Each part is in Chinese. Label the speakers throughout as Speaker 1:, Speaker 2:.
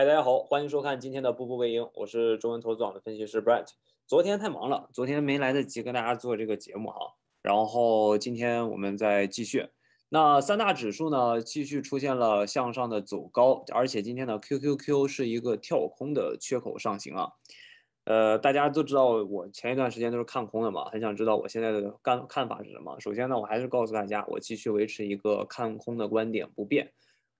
Speaker 1: 嗨，大家好，欢迎收看今天的《步步为营》，我是中文投资网的分析师 Brett。昨天太忙了，昨天没来得及跟大家做这个节目哈。然后今天我们再继续。那三大指数呢，继续出现了向上的走高，而且今天的 QQQ 是一个跳空的缺口上行啊。呃，大家都知道我前一段时间都是看空的嘛，很想知道我现在的干看法是什么。首先呢，我还是告诉大家，我继续维持一个看空的观点不变。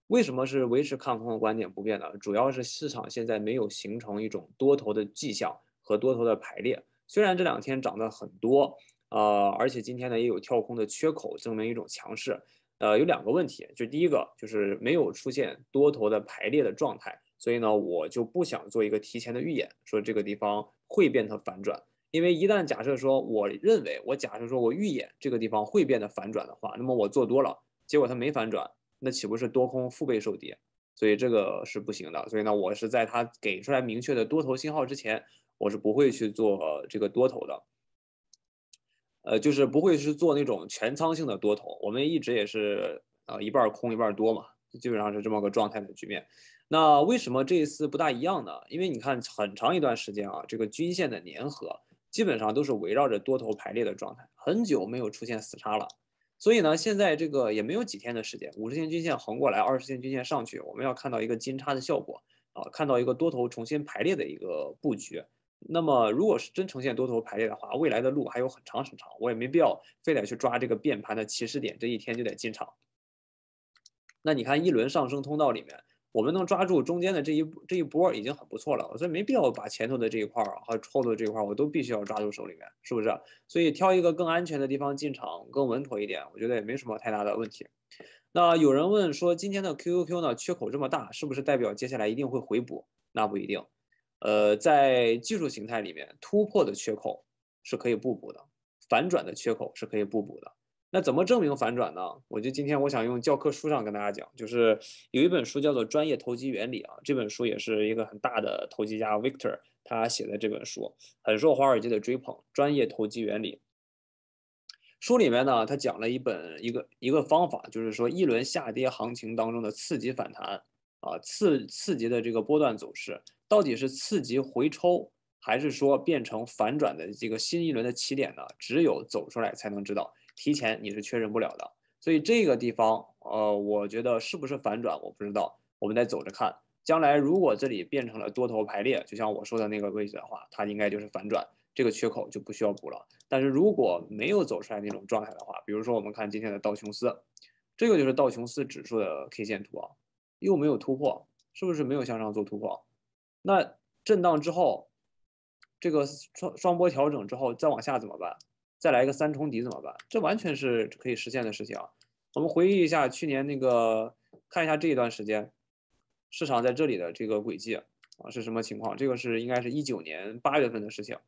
Speaker 1: 为什么是维持看空的观点不变呢？主要是市场现在没有形成一种多头的迹象和多头的排列。虽然这两天涨得很多，呃，而且今天呢也有跳空的缺口，证明一种强势。呃，有两个问题，就第一个就是没有出现多头的排列的状态，所以呢，我就不想做一个提前的预演，说这个地方会变得反转。因为一旦假设说，我认为我假设说我预演这个地方会变得反转的话，那么我做多了，结果它没反转。那岂不是多空腹背受敌？所以这个是不行的。所以呢，我是在他给出来明确的多头信号之前，我是不会去做这个多头的。呃，就是不会是做那种全仓性的多头。我们一直也是啊，一半空一半多嘛，基本上是这么个状态的局面。那为什么这一次不大一样呢？因为你看，很长一段时间啊，这个均线的粘合基本上都是围绕着多头排列的状态，很久没有出现死叉了。所以呢，现在这个也没有几天的时间，五十天均线横过来，二十天均线上去，我们要看到一个金叉的效果啊，看到一个多头重新排列的一个布局。那么，如果是真呈现多头排列的话，未来的路还有很长很长，我也没必要非得去抓这个变盘的起始点，这一天就得进场。那你看，一轮上升通道里面。我们能抓住中间的这一这一波已经很不错了，所以没必要把前头的这一块儿和后头的这一块儿我都必须要抓住手里面，是不是？所以挑一个更安全的地方进场更稳妥一点，我觉得也没什么太大的问题。那有人问说今天的 QQQ 呢缺口这么大，是不是代表接下来一定会回补？那不一定。呃，在技术形态里面，突破的缺口是可以不补的，反转的缺口是可以不补的。那怎么证明反转呢？我就今天我想用教科书上跟大家讲，就是有一本书叫做《专业投机原理》啊，这本书也是一个很大的投机家 Victor 他写的这本书，很受华尔街的追捧。《专业投机原理》书里面呢，他讲了一本一个一个方法，就是说一轮下跌行情当中的次级反弹啊，次次级的这个波段走势到底是次级回抽，还是说变成反转的这个新一轮的起点呢？只有走出来才能知道。提前你是确认不了的，所以这个地方，呃，我觉得是不是反转我不知道，我们再走着看。将来如果这里变成了多头排列，就像我说的那个位置的话，它应该就是反转，这个缺口就不需要补了。但是如果没有走出来那种状态的话，比如说我们看今天的道琼斯，这个就是道琼斯指数的 K 线图啊，又没有突破，是不是没有向上做突破？那震荡之后，这个双双波调整之后再往下怎么办？再来一个三重底怎么办？这完全是可以实现的事情啊！我们回忆一下去年那个，看一下这一段时间市场在这里的这个轨迹啊是什么情况？这个是应该是一九年八月份的事情，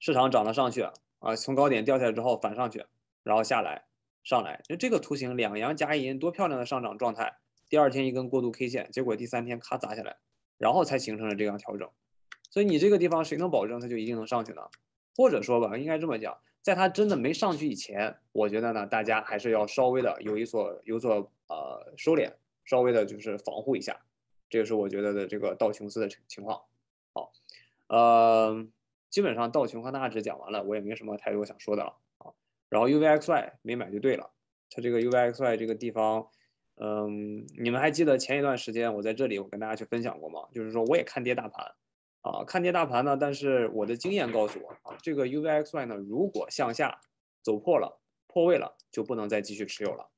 Speaker 1: 市场涨了上去啊，从高点掉下来之后反上去，然后下来上来，就这个图形两阳夹阴，多漂亮的上涨状态。第二天一根过渡 K 线，结果第三天咔砸下来，然后才形成了这样调整。所以你这个地方谁能保证它就一定能上去呢？或者说吧，应该这么讲，在它真的没上去以前，我觉得呢，大家还是要稍微的有一所有所呃收敛，稍微的就是防护一下，这个是我觉得的这个道琼斯的情况。好，呃，基本上道琼和纳指讲完了，我也没什么太多想说的啊。然后 UVXY 没买就对了，它这个 UVXY 这个地方，嗯，你们还记得前一段时间我在这里我跟大家去分享过吗？就是说我也看跌大盘。啊，看跌大盘呢，但是我的经验告诉我啊，这个 UVXY 呢，如果向下走破了、破位了，就不能再继续持有了。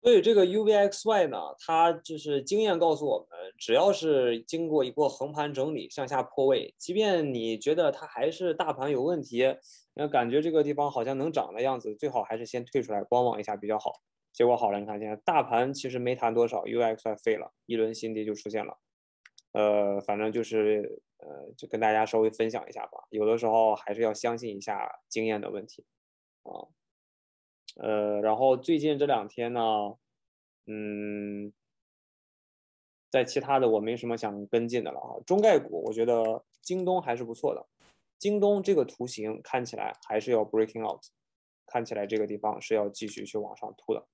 Speaker 1: 所以这个 UVXY 呢，它就是经验告诉我们，只要是经过一波横盘整理向下破位，即便你觉得它还是大盘有问题，那感觉这个地方好像能涨的样子，最好还是先退出来观望一下比较好。结果好了，你看现在大盘其实没谈多少，UVXY 费了一轮新低就出现了。呃，反正就是呃，就跟大家稍微分享一下吧。有的时候还是要相信一下经验的问题啊。呃，然后最近这两天呢，嗯，在其他的我没什么想跟进的了啊。中概股，我觉得京东还是不错的。京东这个图形看起来还是要 breaking out，看起来这个地方是要继续去往上突的，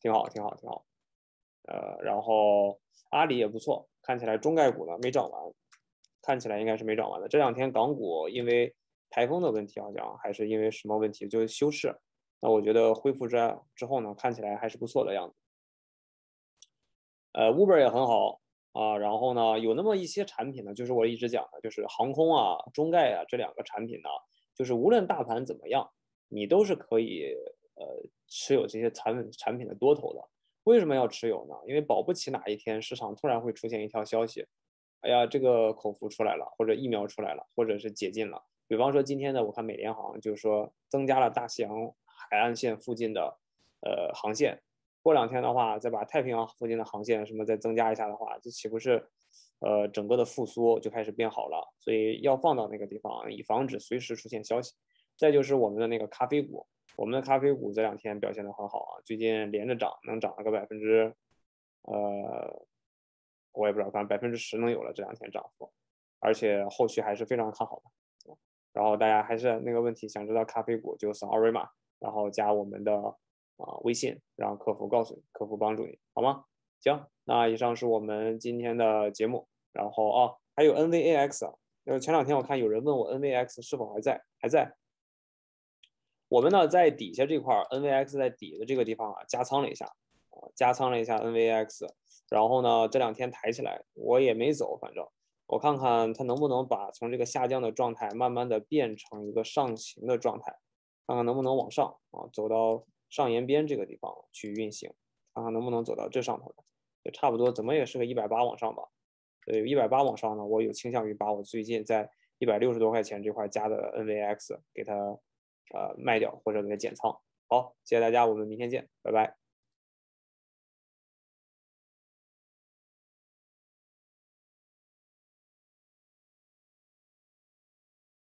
Speaker 1: 挺好，挺好，挺好。呃，然后阿里也不错。看起来中概股呢没涨完，看起来应该是没涨完的。这两天港股因为台风的问题，好像还是因为什么问题就休市。那我觉得恢复之之后呢，看起来还是不错的样子。呃，Uber 也很好啊。然后呢，有那么一些产品呢，就是我一直讲的，就是航空啊、中概啊这两个产品呢，就是无论大盘怎么样，你都是可以呃持有这些产产品的多头的。为什么要持有呢？因为保不齐哪一天市场突然会出现一条消息，哎呀，这个口服出来了，或者疫苗出来了，或者是解禁了。比方说今天呢，我看美联航就是说增加了大西洋海岸线附近的，呃，航线。过两天的话，再把太平洋附近的航线什么再增加一下的话，这岂不是，呃，整个的复苏就开始变好了？所以要放到那个地方，以防止随时出现消息。再就是我们的那个咖啡股。我们的咖啡股这两天表现的很好啊，最近连着涨，能涨了个百分之，呃，我也不知道，反正百分之十能有了这两天涨幅，而且后续还是非常看好的。然后大家还是那个问题，想知道咖啡股就扫二维码，然后加我们的啊微信，让客服告诉你，客服帮助你，好吗？行，那以上是我们今天的节目。然后啊，还有 NVAX 啊，是前两天我看有人问我 NVAX 是否还在，还在。我们呢，在底下这块 NVX 在底的这个地方啊，加仓了一下，加仓了一下 NVX，然后呢，这两天抬起来，我也没走，反正我看看它能不能把从这个下降的状态，慢慢的变成一个上行的状态，看看能不能往上啊，走到上沿边这个地方去运行，看看能不能走到这上头的，也差不多，怎么也是个一百八往上吧，对，一百八往上呢，我有倾向于把我最近在一百六十多块钱这块加的 NVX 给它。呃，卖掉或者给个减仓。好，谢谢大家，我们明天见，拜拜。